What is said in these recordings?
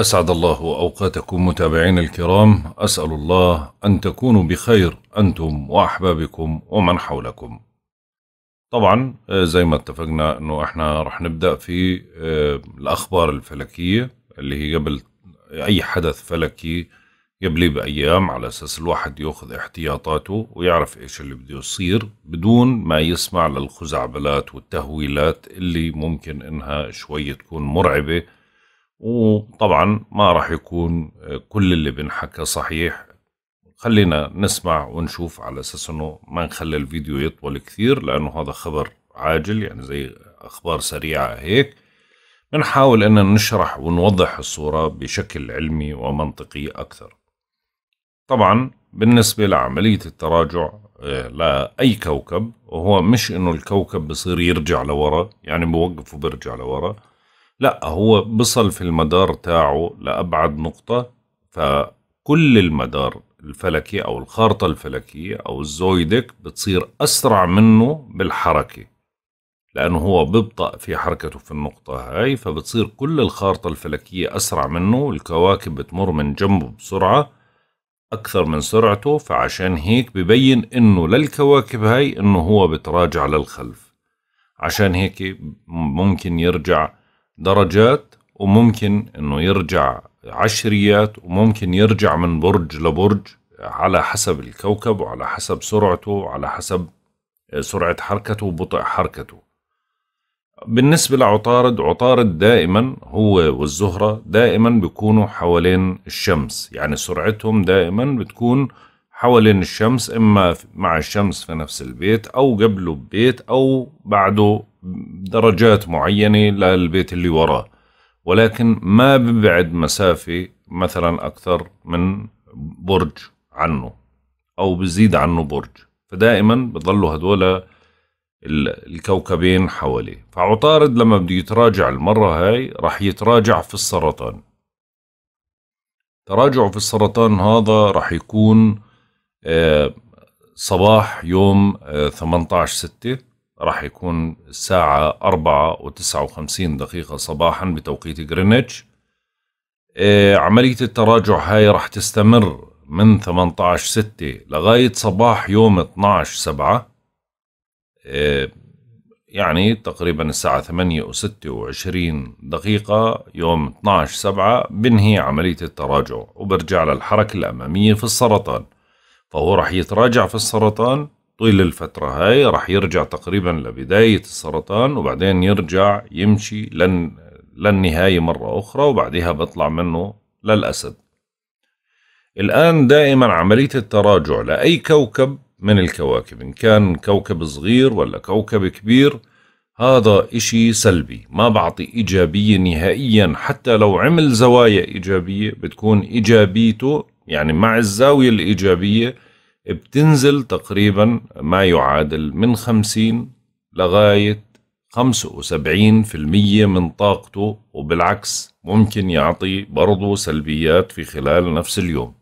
أسعد الله أوقاتكم متابعين الكرام أسأل الله أن تكونوا بخير أنتم وأحبابكم ومن حولكم طبعا آه، زي ما اتفقنا أنه احنا رح نبدأ في آه، الأخبار الفلكية اللي هي قبل أي حدث فلكي قبليه بأيام على أساس الواحد يأخذ احتياطاته ويعرف إيش اللي بده يصير بدون ما يسمع للخزعبلات والتهويلات اللي ممكن إنها شوي تكون مرعبة وطبعا ما راح يكون آه، كل اللي بنحكى صحيح خلينا نسمع ونشوف على اساس انه ما نخلي الفيديو يطول كثير لانه هذا خبر عاجل يعني زي اخبار سريعه هيك بنحاول ان نشرح ونوضح الصوره بشكل علمي ومنطقي اكثر طبعا بالنسبه لعمليه التراجع آه، لاي كوكب وهو مش انه الكوكب بصير يرجع لورا يعني بوقف وبرجع لورا لا هو بصل في المدار تاعه لأبعد نقطة فكل المدار الفلكي أو الخارطة الفلكية أو الزويدك بتصير أسرع منه بالحركة لأنه هو ببطأ في حركته في النقطة هاي فبتصير كل الخارطة الفلكية أسرع منه الكواكب بتمر من جنبه بسرعة أكثر من سرعته فعشان هيك ببين إنه للكواكب هاي إنه هو بتراجع للخلف عشان هيك ممكن يرجع درجات وممكن انه يرجع عشريات وممكن يرجع من برج لبرج على حسب الكوكب وعلى حسب سرعته وعلى حسب آه، سرعة حركته وبطء حركته بالنسبة لعطارد عطارد دائما هو والزهرة دائما بيكونوا حوالين الشمس يعني سرعتهم دائما بتكون حوالين الشمس إما مع الشمس في نفس البيت أو قبله ببيت أو بعده درجات معينة للبيت اللي وراه ولكن ما ببعد مسافة مثلا أكثر من برج عنه أو بزيد عنه برج فدائما بضلوا هدول الكوكبين حواليه فعطارد لما بده يتراجع المرة هاي رح يتراجع في السرطان تراجعه في السرطان هذا رح يكون آه، صباح يوم 18 آه، ستة راح يكون الساعة أربعة وتسعة وخمسين دقيقة صباحا بتوقيت غرينتش إيه، عملية التراجع هاي راح تستمر من 18 ستة لغاية صباح يوم 12 سبعة إيه، يعني تقريبا الساعة ثمانية وستة وعشرين دقيقة يوم 12 سبعة بنهي عملية التراجع وبرجع للحركة الأمامية في السرطان فهو راح يتراجع في السرطان طيل الفترة هاي راح يرجع تقريبا لبداية السرطان وبعدين يرجع يمشي لن للنهاية مرة أخرى وبعدها بطلع منه للأسد الآن دائما عملية التراجع لأي كوكب من الكواكب إن كان كوكب صغير ولا كوكب كبير هذا إشي سلبي ما بعطي إيجابية نهائيا حتى لو عمل زوايا إيجابية بتكون إيجابيته يعني مع الزاوية الإيجابية بتنزل تقريبا ما يعادل من 50 لغاية 75% من طاقته وبالعكس ممكن يعطي برضو سلبيات في خلال نفس اليوم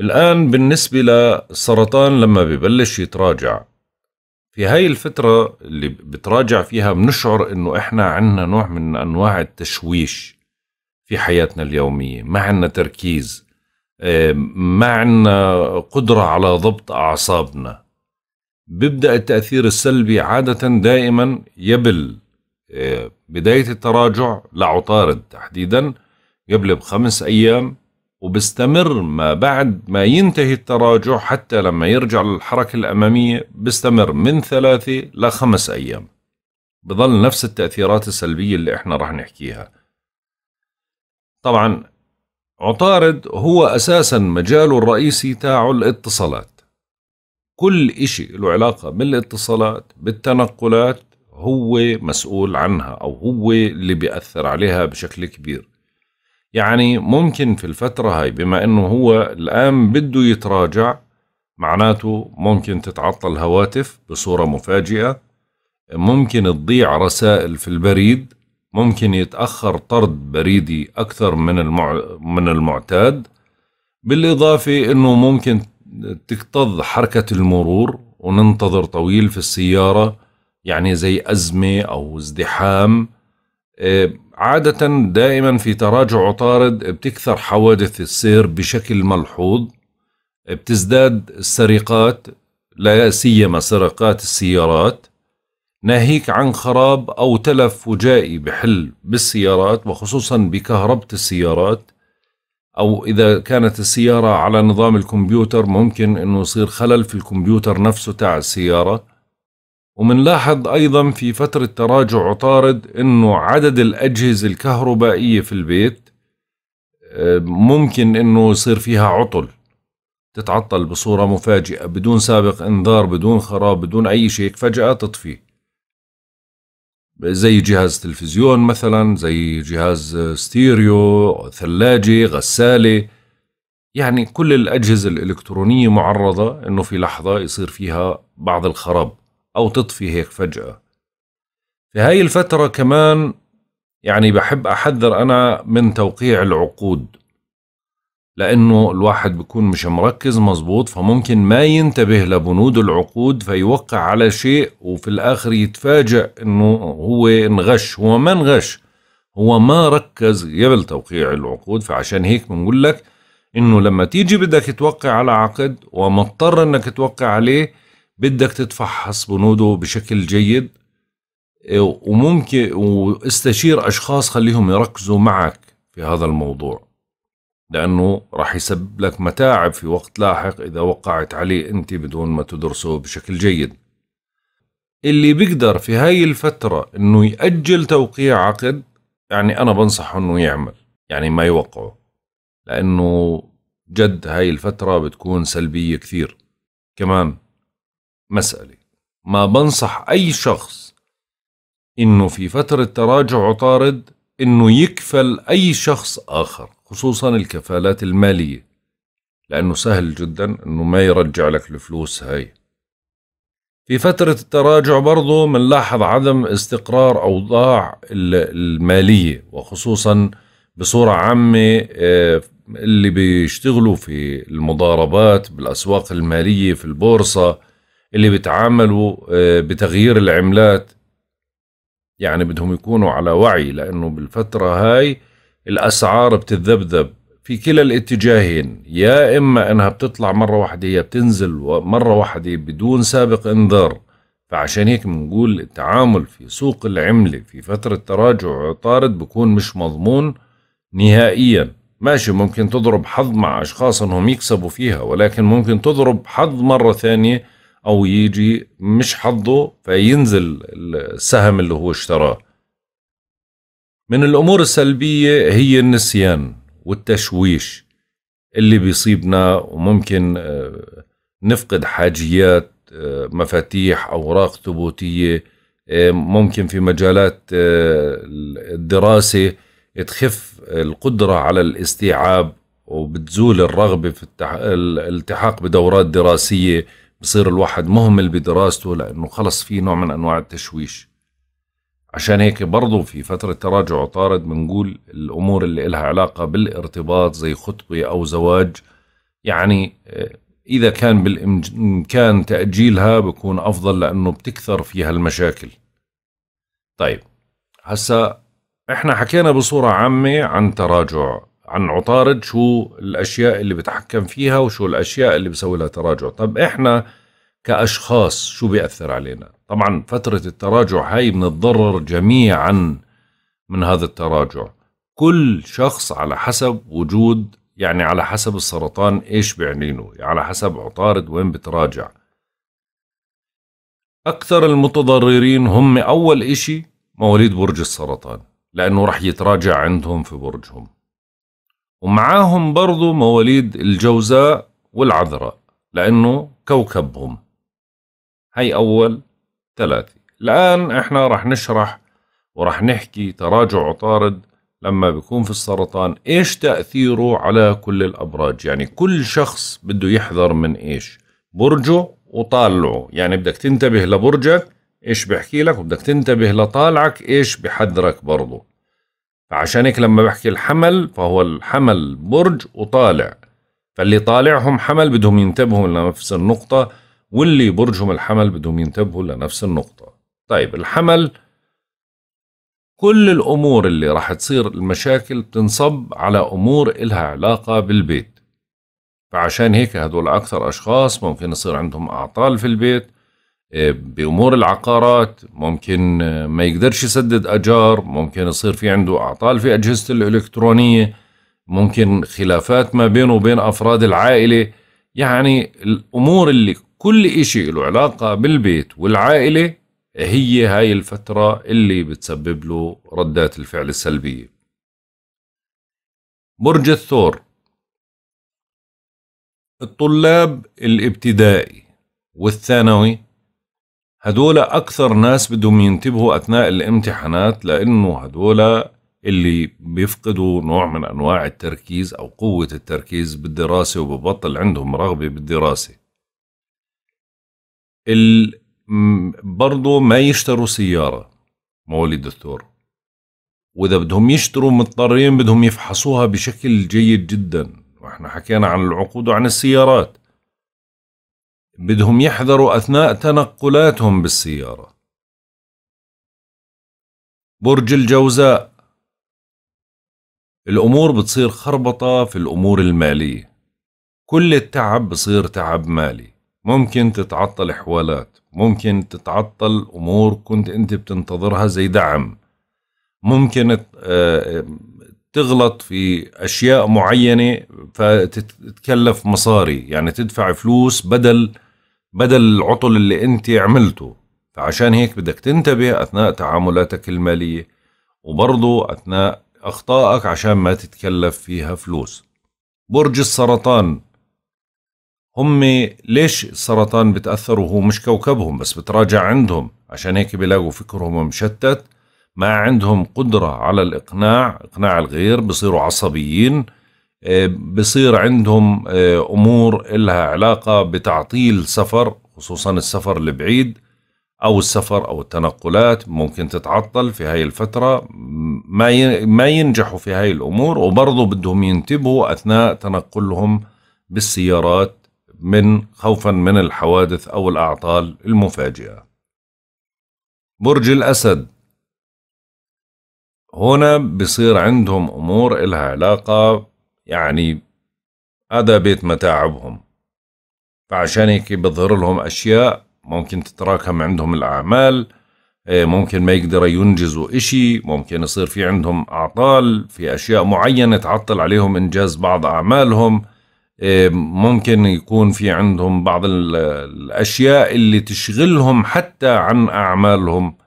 الآن بالنسبة للسرطان لما ببلش يتراجع في هاي الفترة اللي بتراجع فيها بنشعر انه احنا عنا نوع من انواع التشويش في حياتنا اليومية ما عنا تركيز ما عندنا قدرة على ضبط أعصابنا بيبدأ التأثير السلبي عادة دائما يبل آه، بداية التراجع لعطارد تحديدا قبل بخمس أيام وبستمر ما بعد ما ينتهي التراجع حتى لما يرجع للحركة الأمامية بستمر من ثلاثة لخمس أيام بظل نفس التأثيرات السلبية اللي إحنا رح نحكيها طبعا عطارد هو أساسا مجاله الرئيسي تاعه الاتصالات كل إشي له علاقة بالاتصالات بالتنقلات هو مسؤول عنها أو هو اللي بيأثر عليها بشكل كبير يعني ممكن في الفترة هاي بما أنه هو الآن بده يتراجع معناته ممكن تتعطل هواتف بصورة مفاجئة ممكن تضيع رسائل في البريد ممكن يتأخر طرد بريدي أكثر من المع... من المعتاد بالإضافة أنه ممكن تكتظ حركة المرور وننتظر طويل في السيارة يعني زي أزمة أو ازدحام آه، عادة دائما في تراجع طارد بتكثر حوادث السير بشكل ملحوظ بتزداد السرقات لا سيما سرقات السيارات ناهيك عن خراب أو تلف فجائي بحل بالسيارات وخصوصا بكهربة السيارات أو إذا كانت السيارة على نظام الكمبيوتر ممكن أنه يصير خلل في الكمبيوتر نفسه تاع السيارة ومنلاحظ أيضا في فترة تراجع عطارد أنه عدد الأجهزة الكهربائية في البيت آه، ممكن أنه يصير فيها عطل تتعطل بصورة مفاجئة بدون سابق انذار بدون خراب بدون أي شيء فجأة تطفي زي جهاز تلفزيون مثلا زي جهاز ستيريو ثلاجة غسالة يعني كل الأجهزة الإلكترونية معرضة أنه في لحظة يصير فيها بعض الخراب أو تطفي هيك فجأة في هاي الفترة كمان يعني بحب أحذر أنا من توقيع العقود لأنه الواحد بيكون مش مركز مظبوط فممكن ما ينتبه لبنود العقود فيوقع على شيء وفي الآخر يتفاجأ إنه هو انغش هو ما انغش هو ما ركز قبل توقيع العقود فعشان هيك بنقول لك إنه لما تيجي بدك توقع على عقد ومضطر إنك توقع عليه بدك تتفحص بنوده بشكل جيد وممكن واستشير أشخاص خليهم يركزوا معك في هذا الموضوع لأنه راح يسبب لك متاعب في وقت لاحق إذا وقعت عليه أنت بدون ما تدرسه بشكل جيد اللي بيقدر في هاي الفترة أنه يأجل توقيع عقد يعني أنا بنصحه أنه يعمل يعني ما يوقعه لأنه جد هاي الفترة بتكون سلبية كثير كمان مسألة ما بنصح أي شخص أنه في فترة تراجع عطارد أنه يكفل أي شخص آخر خصوصا الكفالات المالية لأنه سهل جدا أنه ما يرجع لك الفلوس هاي في فترة التراجع برضو منلاحظ عدم استقرار أوضاع المالية وخصوصا بصورة عامة آه، اللي بيشتغلوا في المضاربات بالأسواق المالية في البورصة اللي بيتعاملوا آه، بتغيير العملات يعني بدهم يكونوا على وعي لأنه بالفترة هاي الأسعار بتتذبذب في كلا الاتجاهين يا إما إنها بتطلع مرة واحدة يا بتنزل مرة واحدة بدون سابق إنذار فعشان هيك بنقول التعامل في سوق العملة في فترة تراجع وعطارد بكون مش مضمون نهائيا ماشي ممكن تضرب حظ مع أشخاص أنهم يكسبوا فيها ولكن ممكن تضرب حظ مرة ثانية أو يجي مش حظه فينزل السهم اللي هو اشتراه من الأمور السلبية هي النسيان والتشويش اللي بيصيبنا وممكن آه، نفقد حاجيات آه، مفاتيح أوراق ثبوتية آه، ممكن في مجالات الدراسة تخف القدرة على الاستيعاب وبتزول الرغبة في الالتحاق بدورات دراسية بصير الواحد مهمل بدراسته لأنه خلص في نوع من أنواع التشويش عشان هيك برضو في فترة تراجع وطارد بنقول الأمور اللي إلها علاقة بالارتباط زي خطبة أو زواج يعني آه، إذا كان بالإمكان تأجيلها بكون أفضل لأنه بتكثر فيها المشاكل طيب هسا إحنا حكينا بصورة عامة عن تراجع عن عطارد شو الأشياء اللي بتحكم فيها وشو الأشياء اللي بسوي لها تراجع طب إحنا كأشخاص شو بيأثر علينا طبعا فترة التراجع هاي بنتضرر جميعا من هذا التراجع كل شخص على حسب وجود يعني على حسب السرطان ايش بيعنينه يعني على حسب عطارد وين بتراجع أكثر المتضررين هم أول إشي مواليد برج السرطان لأنه رح يتراجع عندهم في برجهم ومعاهم برضو مواليد الجوزاء والعذراء لأنه كوكبهم هاي أول ثلاثة الآن إحنا رح نشرح ورح نحكي تراجع عطارد لما بيكون في السرطان إيش تأثيره على كل الأبراج يعني كل شخص بده يحذر من إيش برجه وطالعه يعني بدك تنتبه لبرجك إيش بحكي لك وبدك تنتبه لطالعك إيش بحذرك برضه فعشان هيك لما بحكي الحمل فهو الحمل برج وطالع فاللي طالعهم حمل بدهم ينتبهوا لنفس النقطة واللي برجم الحمل بدهم ينتبهوا لنفس النقطة طيب الحمل كل الأمور اللي راح تصير المشاكل بتنصب على أمور إلها علاقة بالبيت فعشان هيك هدول أكثر أشخاص ممكن يصير عندهم أعطال في البيت آه، بأمور العقارات ممكن آه، ما يقدرش يسدد أجار ممكن يصير في عنده أعطال في أجهزة الإلكترونية ممكن خلافات ما بينه وبين أفراد العائلة يعني الأمور اللي كل إشي له علاقة بالبيت والعائلة هي هاي الفترة اللي بتسبب له ردات الفعل السلبية برج الثور الطلاب الابتدائي والثانوي هدول أكثر ناس بدهم ينتبهوا أثناء الامتحانات لأنه هدول اللي بيفقدوا نوع من أنواع التركيز أو قوة التركيز بالدراسة وببطل عندهم رغبة بالدراسة ال... برضه ما يشتروا سيارة مواليد الثور وإذا بدهم يشتروا مضطرين بدهم يفحصوها بشكل جيد جدا وإحنا حكينا عن العقود وعن السيارات بدهم يحذروا أثناء تنقلاتهم بالسيارة برج الجوزاء الأمور بتصير خربطة في الأمور المالية كل التعب بصير تعب مالي ممكن تتعطل حوالات ممكن تتعطل أمور كنت أنت بتنتظرها زي دعم ممكن آه، تغلط في أشياء معينة فتتكلف مصاري يعني تدفع فلوس بدل بدل العطل اللي أنت عملته فعشان هيك بدك تنتبه أثناء تعاملاتك المالية وبرضو أثناء أخطائك عشان ما تتكلف فيها فلوس برج السرطان هم ليش السرطان بتأثر وهو مش كوكبهم بس بتراجع عندهم عشان هيك بيلاقوا فكرهم مشتت ما عندهم قدرة على الإقناع إقناع الغير بصيروا عصبيين آه، بصير عندهم آه، أمور إلها علاقة بتعطيل سفر خصوصا السفر البعيد أو السفر أو التنقلات ممكن تتعطل في هاي الفترة ما ما ينجحوا في هاي الأمور وبرضه بدهم ينتبهوا أثناء تنقلهم بالسيارات من خوفا من الحوادث أو الأعطال المفاجئة برج الأسد هنا بصير عندهم أمور إلها علاقة يعني هذا بيت متاعبهم فعشان هيك بظهر لهم أشياء ممكن تتراكم عندهم الأعمال إيه، ممكن ما يقدر ينجزوا إشي ممكن يصير في عندهم أعطال في أشياء معينة تعطل عليهم إنجاز بعض أعمالهم آه، ممكن يكون في عندهم بعض الاشياء اللي تشغلهم حتى عن اعمالهم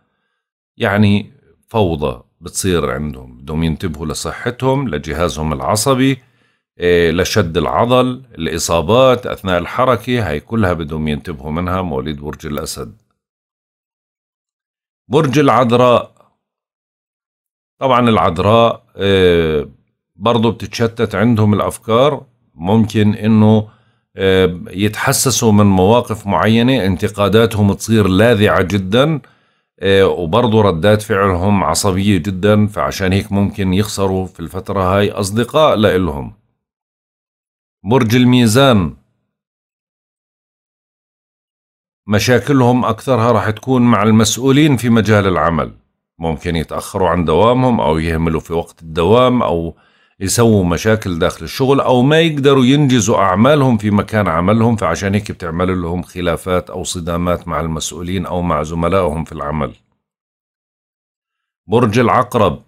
يعني فوضى بتصير عندهم بدهم ينتبهوا لصحتهم لجهازهم العصبي آه، لشد العضل الاصابات اثناء الحركه هاي كلها بدهم ينتبهوا منها مواليد برج الاسد برج العذراء طبعا العذراء آه، برضو بتتشتت عندهم الافكار ممكن انه آه، يتحسسوا من مواقف معينة انتقاداتهم تصير لاذعة جدا آه، وبرضه ردات فعلهم عصبية جدا فعشان هيك ممكن يخسروا في الفترة هاي أصدقاء لإلهم برج الميزان مشاكلهم أكثرها رح تكون مع المسؤولين في مجال العمل ممكن يتأخروا عن دوامهم أو يهملوا في وقت الدوام أو يسووا مشاكل داخل الشغل او ما يقدروا ينجزوا اعمالهم في مكان عملهم فعشان هيك بتعمل لهم خلافات او صدامات مع المسؤولين او مع زملائهم في العمل برج العقرب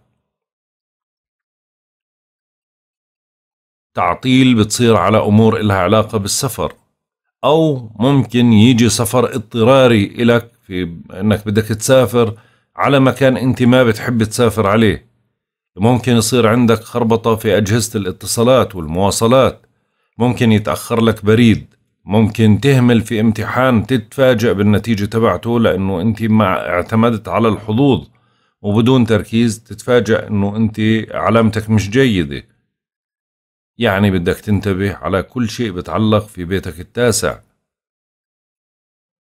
تعطيل بتصير على امور إلها علاقه بالسفر او ممكن يجي سفر اضطراري إلك في انك بدك تسافر على مكان انت ما بتحب تسافر عليه ممكن يصير عندك خربطة في أجهزة الاتصالات والمواصلات ممكن يتأخر لك بريد ممكن تهمل في امتحان تتفاجأ بالنتيجة تبعته لأنه أنت ما اعتمدت على الحظوظ وبدون تركيز تتفاجأ أنه أنت علامتك مش جيدة يعني بدك تنتبه على كل شيء بتعلق في بيتك التاسع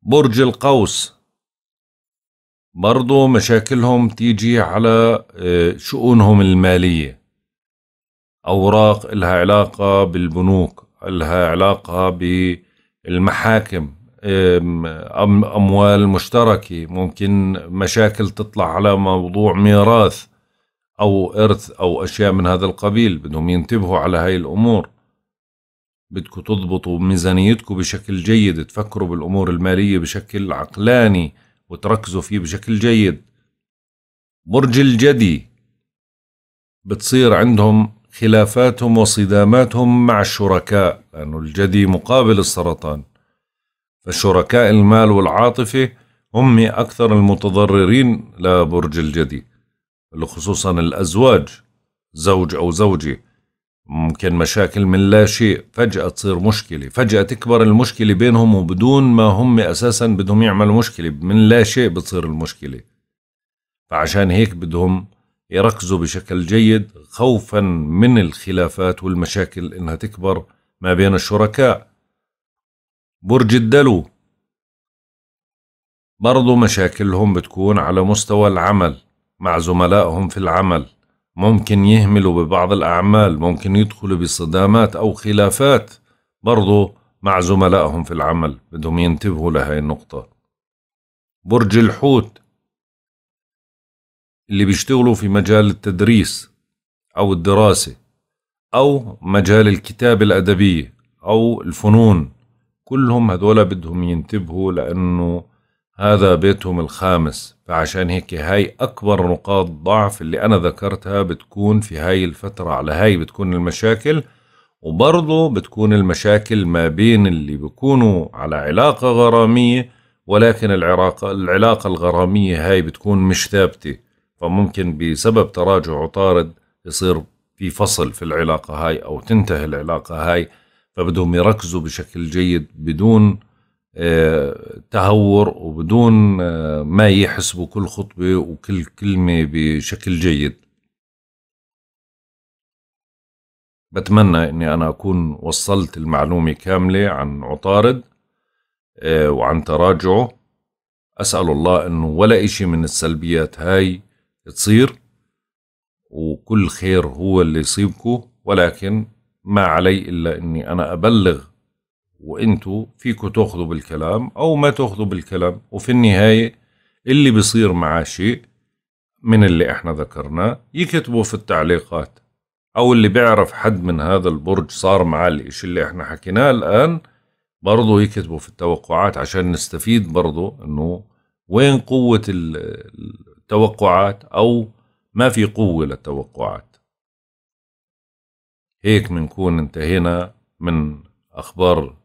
برج القوس برضو مشاكلهم تيجي على آه، شؤونهم المالية أوراق إلها علاقة بالبنوك إلها علاقة بالمحاكم أموال مشتركة ممكن مشاكل تطلع على موضوع ميراث أو إرث أو أشياء من هذا القبيل بدهم ينتبهوا على هاي الأمور بدكم تضبطوا ميزانيتكم بشكل جيد تفكروا بالأمور المالية بشكل عقلاني وتركزوا فيه بشكل جيد برج الجدي بتصير عندهم خلافاتهم وصداماتهم مع الشركاء لأنه الجدي مقابل السرطان فشركاء المال والعاطفة هم أكثر المتضررين لبرج الجدي خصوصا الأزواج زوج أو زوجة ممكن مشاكل من لا شيء فجأة تصير مشكلة فجأة تكبر المشكلة بينهم وبدون ما هم أساسا بدهم يعملوا مشكلة من لا شيء بتصير المشكلة فعشان هيك بدهم يركزوا بشكل جيد خوفا من الخلافات والمشاكل انها تكبر ما بين الشركاء برج الدلو برضو مشاكلهم بتكون على مستوى العمل مع زملائهم في العمل ممكن يهملوا ببعض الأعمال ممكن يدخلوا بصدامات أو خلافات برضو مع زملائهم في العمل بدهم ينتبهوا لهي النقطة برج الحوت اللي بيشتغلوا في مجال التدريس أو الدراسة أو مجال الكتابة الأدبية أو الفنون كلهم هذولا بدهم ينتبهوا لأنه هذا بيتهم الخامس فعشان هيك هاي أكبر نقاط ضعف اللي أنا ذكرتها بتكون في هاي الفترة على هاي بتكون المشاكل وبرضه بتكون المشاكل ما بين اللي بيكونوا على علاقة غرامية ولكن العلاقة, العلاقة الغرامية هاي بتكون مش ثابتة فممكن بسبب تراجع وطارد يصير في فصل في العلاقة هاي أو تنتهي العلاقة هاي فبدهم يركزوا بشكل جيد بدون تهور وبدون آه، ما يحسبوا كل خطبة وكل كلمة بشكل جيد بتمنى اني انا اكون وصلت المعلومة كاملة عن عطارد آه، وعن تراجعه اسأل الله انه ولا اشي من السلبيات هاي تصير وكل خير هو اللي يصيبكو ولكن ما علي الا اني انا ابلغ وانتو فيكوا تاخذوا بالكلام او ما تاخذوا بالكلام وفي النهايه اللي بيصير معاه شيء من اللي احنا ذكرناه يكتبوا في التعليقات او اللي بيعرف حد من هذا البرج صار معاه الاشي اللي احنا حكيناه الان برضه يكتبوا في التوقعات عشان نستفيد برضه انه وين قوة التوقعات او ما في قوة للتوقعات هيك بنكون انتهينا من اخبار